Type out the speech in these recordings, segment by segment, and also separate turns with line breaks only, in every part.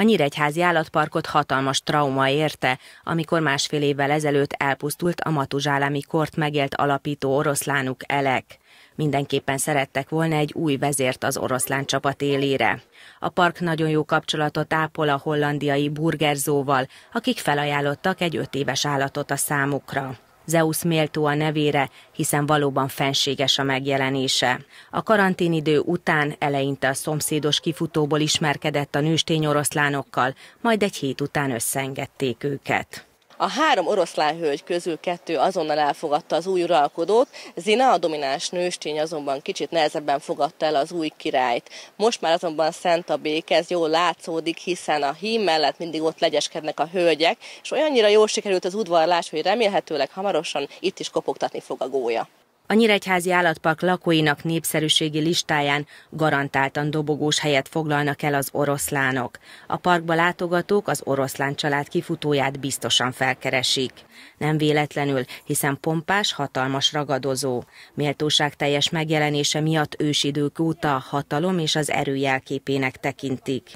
A Nyíregyházi állatparkot hatalmas trauma érte, amikor másfél évvel ezelőtt elpusztult a Matuzsálámi kort megélt alapító oroszlánuk Elek. Mindenképpen szerettek volna egy új vezért az oroszlán csapat élére. A park nagyon jó kapcsolatot ápol a hollandiai burgerzóval, akik felajánlottak egy öt éves állatot a számukra. Zeus méltó a nevére, hiszen valóban fenséges a megjelenése. A karanténidő után eleinte a szomszédos kifutóból ismerkedett a nőstény oroszlánokkal, majd egy hét után összeengedték őket.
A három oroszlán hölgy közül kettő azonnal elfogadta az új uralkodót, Zina, a domináns nőstény azonban kicsit nehezebben fogadta el az új királyt. Most már azonban szent a béke, ez jól látszódik, hiszen a hím mellett mindig ott legyeskednek a hölgyek, és olyannyira jól sikerült az udvarlás, hogy remélhetőleg hamarosan itt is kopogtatni fog a gólya
a Nyíregyházi Állatpark lakóinak népszerűségi listáján garantáltan dobogós helyet foglalnak el az oroszlánok. A parkba látogatók az oroszlán család kifutóját biztosan felkeresik. Nem véletlenül, hiszen pompás, hatalmas ragadozó. Méltóság teljes megjelenése miatt ősidők óta a hatalom és az erő jelképének tekintik.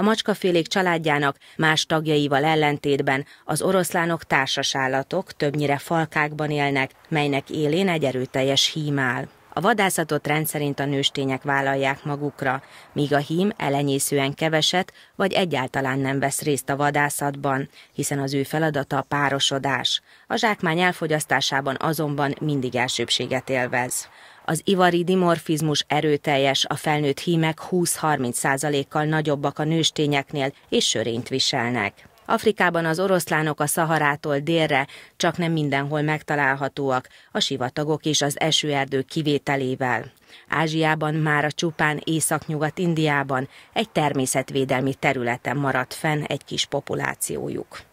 A macskafélék családjának más tagjaival ellentétben az oroszlánok társasállatok többnyire falkákban élnek, melynek élén egy erőteljes hím áll. A vadászatot rendszerint a nőstények vállalják magukra, míg a hím elenyészően keveset vagy egyáltalán nem vesz részt a vadászatban, hiszen az ő feladata a párosodás. A zsákmány elfogyasztásában azonban mindig elsőbséget élvez. Az ivari dimorfizmus erőteljes, a felnőtt hímek 20-30%-kal nagyobbak a nőstényeknél, és sörényt viselnek. Afrikában az oroszlánok a Szaharától délre csak nem mindenhol megtalálhatóak, a sivatagok és az esőerdők kivételével. Ázsiában már a csupán Északnyugat-Indiában egy természetvédelmi területen maradt fenn egy kis populációjuk.